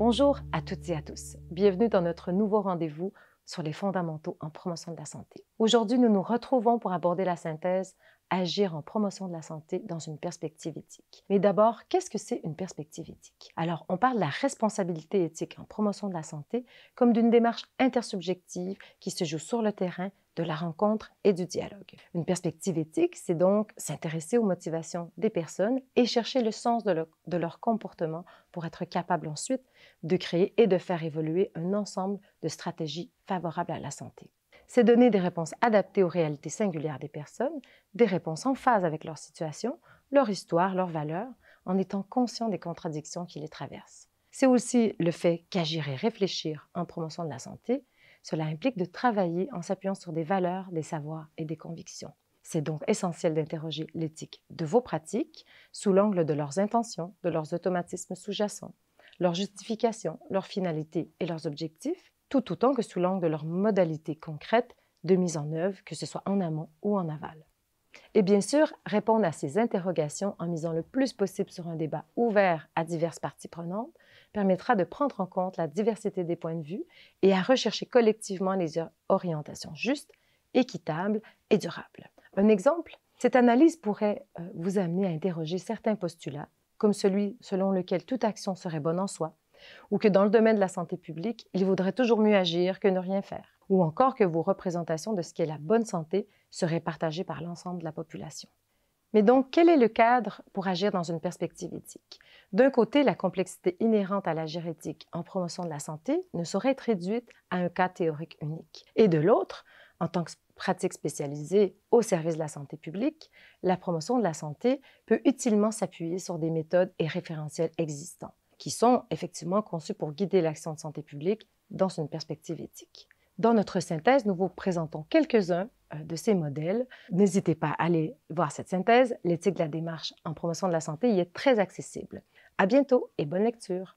Bonjour à toutes et à tous. Bienvenue dans notre nouveau rendez-vous sur les fondamentaux en promotion de la santé. Aujourd'hui, nous nous retrouvons pour aborder la synthèse agir en promotion de la santé dans une perspective éthique. Mais d'abord, qu'est-ce que c'est une perspective éthique Alors, on parle de la responsabilité éthique en promotion de la santé comme d'une démarche intersubjective qui se joue sur le terrain de la rencontre et du dialogue. Une perspective éthique, c'est donc s'intéresser aux motivations des personnes et chercher le sens de, leur comportement pour être capable ensuite de créer et de faire évoluer un ensemble de stratégies favorables à la santé c'est donner des réponses adaptées aux réalités singulières des personnes, des réponses en phase avec leur situation, leur histoire, leurs valeurs, en étant conscient des contradictions qui les traversent. C'est aussi le fait qu'agir et réfléchir en promotion de la santé, cela implique de travailler en s'appuyant sur des valeurs, des savoirs et des convictions. C'est donc essentiel d'interroger l'éthique de vos pratiques sous l'angle de leurs intentions, de leurs automatismes sous-jacents, leurs justifications, leurs finalités et leurs objectifs, tout autant que sous l'angle de leurs modalités concrètes de mise en œuvre, que ce soit en amont ou en aval. Et bien sûr, répondre à ces interrogations en misant le plus possible sur un débat ouvert à diverses parties prenantes permettra de prendre en compte la diversité des points de vue et à rechercher collectivement les orientations justes, équitables et durables. Un exemple, cette analyse pourrait euh, vous amener à interroger certains postulats, comme celui selon lequel toute action serait bonne en soi, ou que dans le domaine de la santé publique, il vaudrait toujours mieux agir que ne rien faire, ou encore que vos représentations de ce qu'est la bonne santé seraient partagées par l'ensemble de la population. Mais donc, quel est le cadre pour agir dans une perspective éthique D'un côté, la complexité inhérente à l'agir éthique en promotion de la santé ne saurait être réduite à un cas théorique unique. Et de l'autre, en tant que pratique spécialisée au service de la santé publique, la promotion de la santé peut utilement s'appuyer sur des méthodes et référentiels existants qui sont effectivement conçus pour guider l'action de santé publique dans une perspective éthique. Dans notre synthèse, nous vous présentons quelques-uns euh, de ces modèles. N'hésitez pas à aller voir cette synthèse. L'éthique de la démarche en promotion de la santé y est très accessible. À bientôt et bonne lecture.